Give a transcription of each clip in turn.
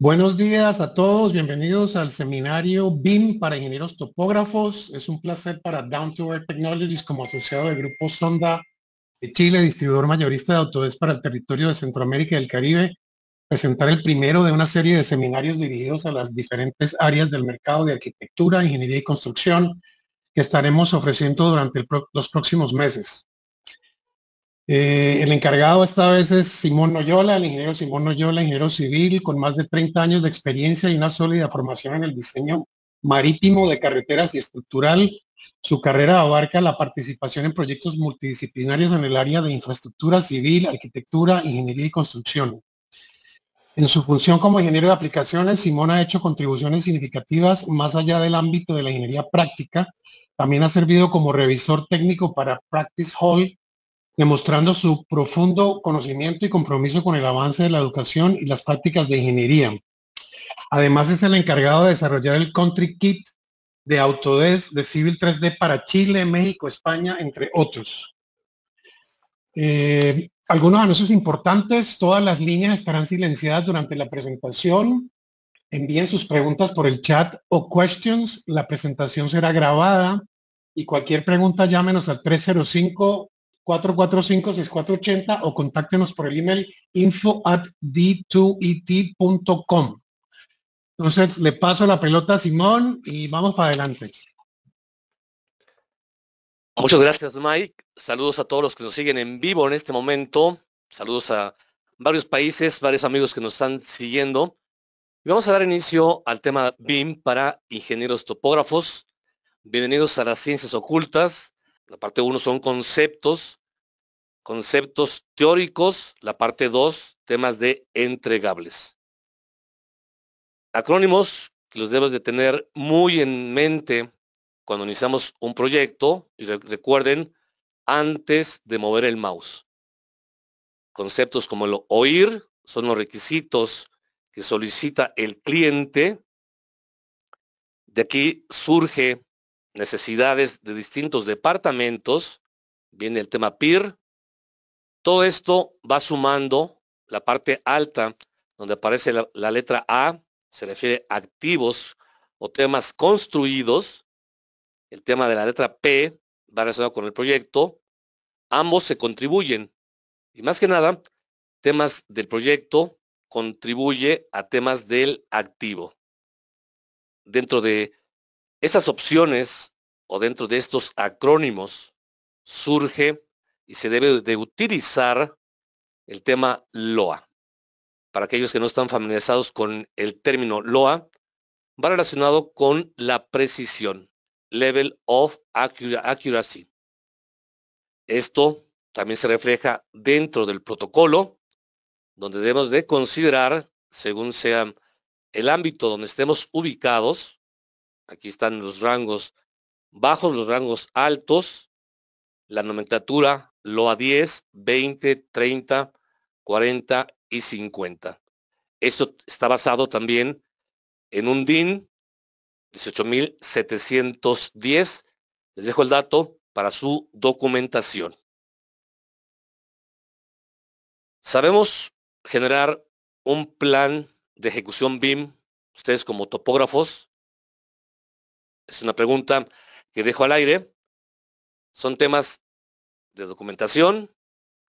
Buenos días a todos, bienvenidos al seminario BIM para ingenieros topógrafos. Es un placer para Down to Earth Technologies como asociado del Grupo Sonda de Chile, distribuidor mayorista de Autodesk para el territorio de Centroamérica y el Caribe, presentar el primero de una serie de seminarios dirigidos a las diferentes áreas del mercado de arquitectura, ingeniería y construcción que estaremos ofreciendo durante los próximos meses. Eh, el encargado esta vez es Simón Noyola, el ingeniero Simón Noyola, ingeniero civil con más de 30 años de experiencia y una sólida formación en el diseño marítimo de carreteras y estructural. Su carrera abarca la participación en proyectos multidisciplinarios en el área de infraestructura civil, arquitectura, ingeniería y construcción. En su función como ingeniero de aplicaciones, Simón ha hecho contribuciones significativas más allá del ámbito de la ingeniería práctica. También ha servido como revisor técnico para Practice Hall, demostrando su profundo conocimiento y compromiso con el avance de la educación y las prácticas de ingeniería. Además es el encargado de desarrollar el Country Kit de Autodesk de Civil 3D para Chile, México, España, entre otros. Eh, algunos anuncios importantes, todas las líneas estarán silenciadas durante la presentación. Envíen sus preguntas por el chat o questions. La presentación será grabada y cualquier pregunta llámenos al 305 445-6480 o contáctenos por el email info at d2et.com. Entonces le paso la pelota a Simón y vamos para adelante. Muchas gracias Mike. Saludos a todos los que nos siguen en vivo en este momento. Saludos a varios países, varios amigos que nos están siguiendo. vamos a dar inicio al tema BIM para ingenieros topógrafos. Bienvenidos a las ciencias ocultas. La parte 1 son conceptos, conceptos teóricos. La parte 2, temas de entregables. Acrónimos que los debemos de tener muy en mente cuando iniciamos un proyecto. Y recuerden, antes de mover el mouse. Conceptos como lo oír son los requisitos que solicita el cliente. De aquí surge necesidades de distintos departamentos, viene el tema PIR, todo esto va sumando la parte alta, donde aparece la, letra A, se refiere a activos o temas construidos, el tema de la letra P va relacionado con el proyecto, ambos se contribuyen. Y más que nada, temas del proyecto contribuye a temas del activo. Dentro de esas opciones o dentro de estos acrónimos surge y se debe de utilizar el tema LOA. Para aquellos que no están familiarizados con el término LOA, va relacionado con la precisión, level of accuracy. Esto también se refleja dentro del protocolo, donde debemos de considerar, según sea el ámbito donde estemos ubicados, Aquí están los rangos bajos, los rangos altos, la nomenclatura LOA 10, 20, 30, 40 y 50. Esto está basado también en un DIN 18710. Les dejo el dato para su documentación. Sabemos generar un plan de ejecución BIM, ustedes como topógrafos, es una pregunta que dejo al aire. Son temas de documentación,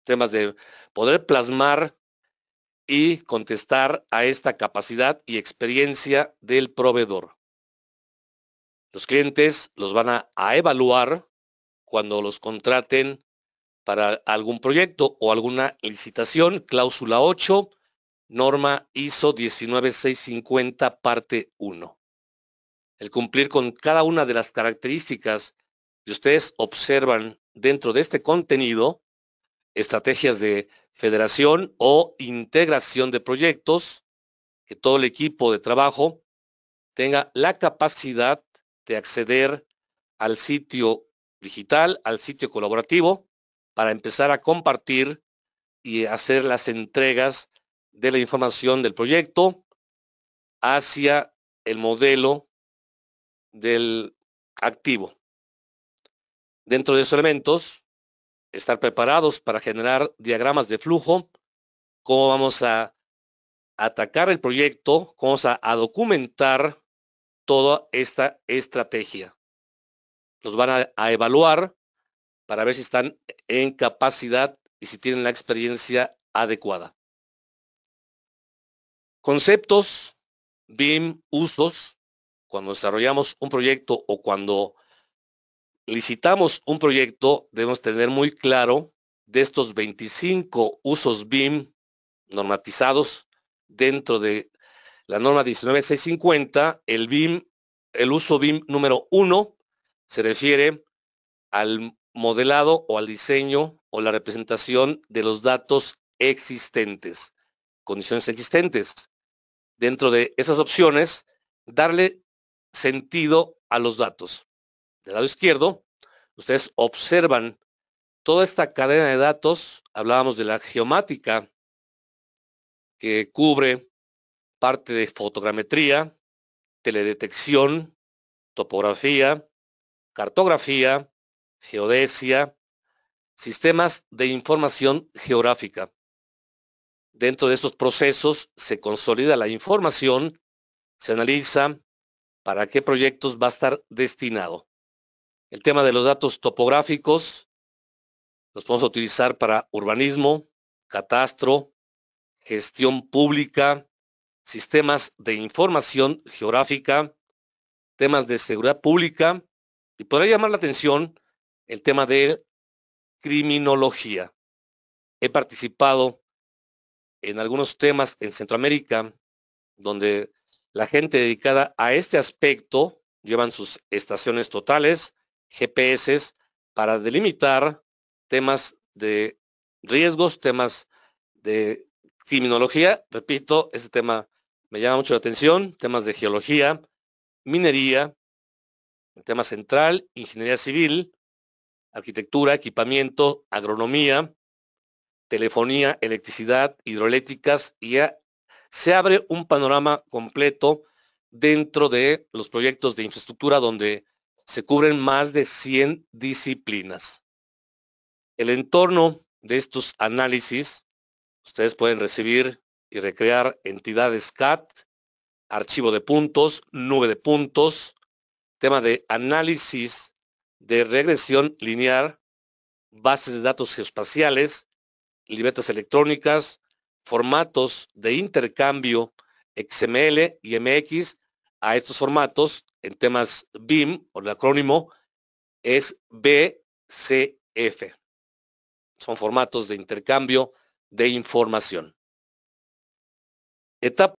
temas de poder plasmar y contestar a esta capacidad y experiencia del proveedor. Los clientes los van a, evaluar cuando los contraten para algún proyecto o alguna licitación, cláusula 8, norma ISO 19650, parte 1 el cumplir con cada una de las características que ustedes observan dentro de este contenido, estrategias de federación o integración de proyectos, que todo el equipo de trabajo tenga la capacidad de acceder al sitio digital, al sitio colaborativo, para empezar a compartir y hacer las entregas de la información del proyecto hacia el modelo del activo. Dentro de esos elementos, estar preparados para generar diagramas de flujo, cómo vamos a atacar el proyecto, cómo vamos a, documentar toda esta estrategia. Los van a, a evaluar para ver si están en capacidad y si tienen la experiencia adecuada. Conceptos, BIM, usos, cuando desarrollamos un proyecto o cuando licitamos un proyecto, debemos tener muy claro de estos 25 usos BIM normatizados dentro de la norma 19650, el BIM, el uso BIM número 1 se refiere al modelado o al diseño o la representación de los datos existentes, condiciones existentes. Dentro de esas opciones, darle sentido a los datos. Del lado izquierdo, ustedes observan toda esta cadena de datos. Hablábamos de la geomática que cubre parte de fotogrametría, teledetección, topografía, cartografía, geodesia, sistemas de información geográfica. Dentro de estos procesos se consolida la información, se analiza, para qué proyectos va a estar destinado. El tema de los datos topográficos los podemos utilizar para urbanismo, catastro, gestión pública, sistemas de información geográfica, temas de seguridad pública y podría llamar la atención el tema de criminología. He participado en algunos temas en Centroamérica donde la gente dedicada a este aspecto llevan sus estaciones totales, GPS, para delimitar temas de riesgos, temas de criminología. Repito, este tema me llama mucho la atención, temas de geología, minería, tema central, ingeniería civil, arquitectura, equipamiento, agronomía, telefonía, electricidad, hidroeléctricas y se abre un panorama completo dentro de los proyectos de infraestructura donde se cubren más de 100 disciplinas. El entorno de estos análisis, ustedes pueden recibir y recrear entidades CAT, archivo de puntos, nube de puntos, tema de análisis de regresión lineal, bases de datos geospaciales, libretas electrónicas, formatos de intercambio XML y MX a estos formatos en temas BIM, o el acrónimo es BCF. Son formatos de intercambio de información.